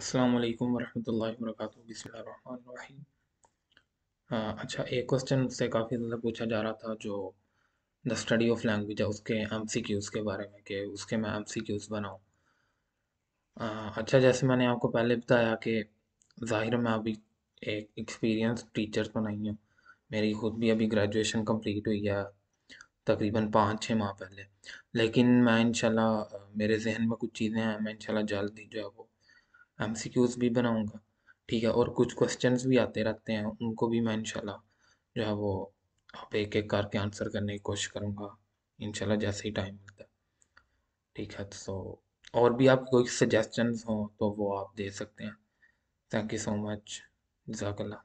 अस्सलाम वालेकुम वरहमतुल्लाहि वबरकातुहू बिस्मिल्लाह अच्छा एक क्वेश्चन से काफ़ी ज़्यादा पूछा जा रहा था जो द स्टडी ऑफ लैंग्वेज है उसके एम सी क्यूज़ के बारे में कि उसके मैं एम सी क्यूज़ बनाऊँ अच्छा जैसे मैंने आपको पहले बताया कि ज़ाहिर मैं अभी एक एक्सपीरियंस टीचर तो नहीं हूँ मेरी खुद भी अभी ग्रेजुएशन कम्प्लीट हुई है तकरीबन पाँच छः माह पहले लेकिन मैं इंशाल्लाह uh, मेरे जहन में कुछ चीज़ें हैं मैं इंशाल्लाह जल्द ही जो है वो एम सी क्यूज़ भी बनाऊँगा ठीक है और कुछ क्वेश्चन भी आते रहते हैं उनको भी मैं इनशाला जो है वो आप एक एक करके आंसर करने की कोशिश करूँगा इनशाला जैसे ही टाइम मिलता है ठीक है सो तो और भी आप कोई सजेशन हों तो वो आप दे सकते हैं थैंक यू सो मच जजाकल्ला